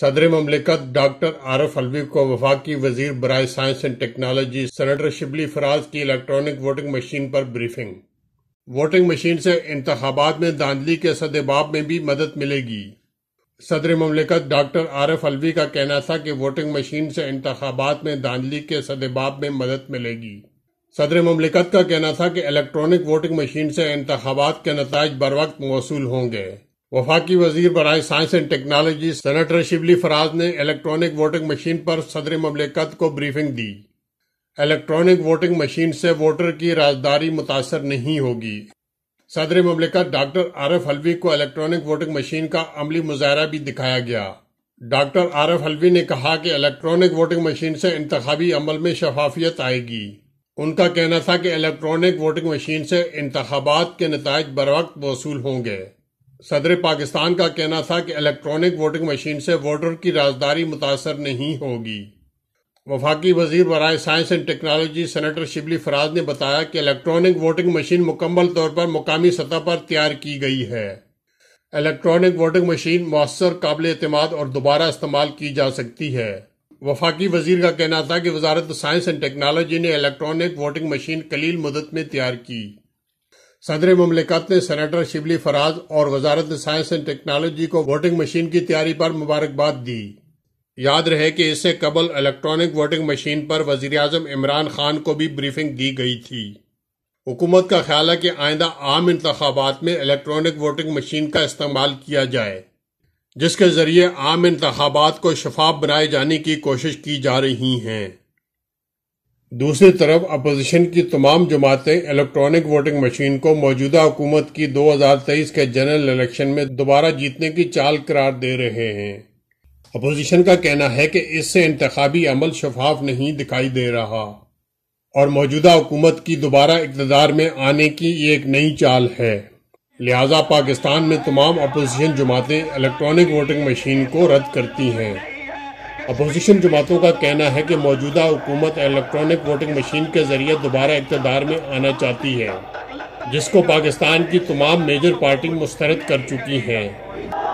सदर ममलिकत डॉक्टर आरफ अलवी को वफाकी वजीर बरए science and technology senator Shibli Faraz की इलेक्ट्रॉनिक वोटिंग मशीन पर ब्रीफिंग वोटिंग मशीन से इंतबात में धांधली के सदबाब में भी मदद मिलेगी सदर ममलिकत डॉक्टर आरफ अलवी का कहना था कि वोटिंग मशीन से इंतबात में धांधली के सदबाब में मदद मिलेगी सदर ममलिकत का कहना था कि इलेक्ट्रॉनिक वोटिंग मशीन से इंतबात के नतज बर वक्त मौसू होंगे वफाकी वजीर बरए science and technology senator Shibli Faraz ने इलेक्ट्रॉनिक वोटिंग मशीन पर सदर ममलिकत को ब्रीफिंग दी इलेक्ट्रॉनिक वोटिंग मशीन से वोटर की राजदारी मुतासर नहीं होगी सदर ममलिकत डॉक्टर आरफ हलवी को इलेक्ट्रॉनिक वोटिंग मशीन का अमली मुजाहरा भी दिखाया गया डॉक्टर आरफ हलवी ने कहा कि इलेक्ट्रॉनिक वोटिंग मशीन से इंतबी अमल में शफाफियत आएगी उनका कहना था कि इलेक्ट्रॉनिक वोटिंग मशीन से इंतबात के नतज बर वक्त वसूल होंगे सदर पाकिस्तान का कहना था कि इलेक्ट्रॉनिक वोटिंग मशीन से वोटर की राजदारी मुतासर नहीं होगी वफाकी वजीर बरए science and technology senator Shibli Faraz ने बताया कि इलेक्ट्रॉनिक वोटिंग मशीन मुकम्मल तौर पर मुकामी सतह पर तैयार की गई है इलेक्ट्रॉनिक वोटिंग मशीन मौसर काबिल अतमाद और दोबारा इस्तेमाल की जा सकती है वफाकी वजीर का कहना था कि वजारत साइंस एंड टेक्नोलॉजी ने इलेक्ट्रॉनिक वोटिंग मशीन कलील मदद में तैयार की सदर ममलिकत ने सेनेटर शिबली फराज और वजारत साइंस एंड टेक्नोलॉजी को वोटिंग मशीन की तैयारी पर मुबारकबाद दी याद रहे कि इससे कबल इलेक्ट्रॉनिक वोटिंग मशीन पर वजीर अजम इमरान खान को भी ब्रीफिंग दी गई थी हुकूमत का ख्याल है कि आइंदा आम इंतबात में इलेक्ट्रॉनिक वोटिंग मशीन का इस्तेमाल किया जाए जिसके जरिए आम इंतबात को शफाफ बनाए जाने की कोशिश की जा रही हैं दूसरी तरफ अपोजिशन की तमाम जमातें इलेक्ट्रॉनिक वोटिंग मशीन को मौजूदा हुकूमत की 2023 के जनरल इलेक्शन में दोबारा जीतने की चाल करार दे रहे हैं अपोजिशन का कहना है कि इससे इंतबी अमल शफाफ नहीं दिखाई दे रहा और मौजूदा हुकूमत की दोबारा इकतदार में आने की ये एक नई चाल है लिहाजा पाकिस्तान में तमाम अपोजिशन जमातें इलेक्ट्रॉनिक वोटिंग मशीन को रद्द करती हैं अपोजिशन जमातों का कहना है कि मौजूदा हुकूमत इलेक्ट्रॉनिक वोटिंग मशीन के जरिए दोबारा इकतदार में आना चाहती है जिसको पाकिस्तान की तमाम मेजर पार्टी मुस्तरद कर चुकी हैं